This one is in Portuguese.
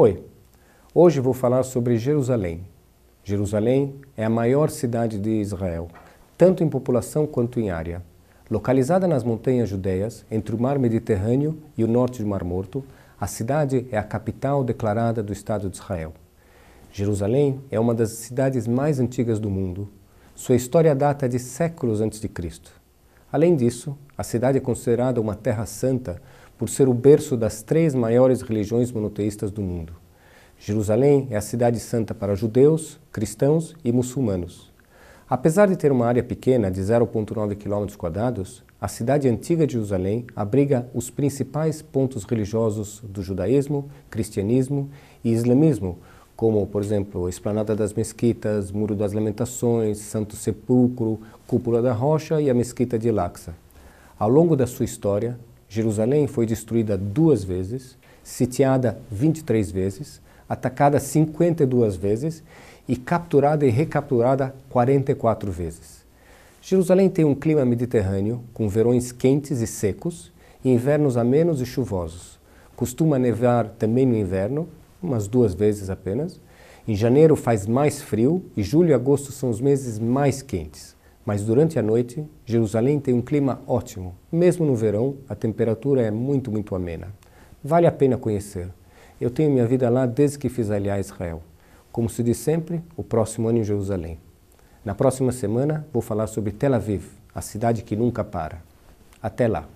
Oi, hoje vou falar sobre Jerusalém. Jerusalém é a maior cidade de Israel, tanto em população quanto em área. Localizada nas montanhas judeias, entre o mar Mediterrâneo e o norte do Mar Morto, a cidade é a capital declarada do Estado de Israel. Jerusalém é uma das cidades mais antigas do mundo. Sua história data de séculos antes de Cristo. Além disso, a cidade é considerada uma terra santa por ser o berço das três maiores religiões monoteístas do mundo. Jerusalém é a cidade santa para judeus, cristãos e muçulmanos. Apesar de ter uma área pequena de 0,9 km, a cidade antiga de Jerusalém abriga os principais pontos religiosos do judaísmo, cristianismo e islamismo, como, por exemplo, a Esplanada das Mesquitas, Muro das Lamentações, Santo Sepulcro, Cúpula da Rocha e a Mesquita de Laxa. Ao longo da sua história, Jerusalém foi destruída duas vezes, sitiada 23 vezes, atacada 52 vezes e capturada e recapturada 44 vezes. Jerusalém tem um clima mediterrâneo, com verões quentes e secos e invernos amenos e chuvosos. Costuma nevar também no inverno, umas duas vezes apenas. Em janeiro faz mais frio e julho e agosto são os meses mais quentes. Mas durante a noite, Jerusalém tem um clima ótimo. Mesmo no verão, a temperatura é muito, muito amena. Vale a pena conhecer. Eu tenho minha vida lá desde que fiz aliar Israel. Como se diz sempre, o próximo ano em Jerusalém. Na próxima semana, vou falar sobre Tel Aviv, a cidade que nunca para. Até lá!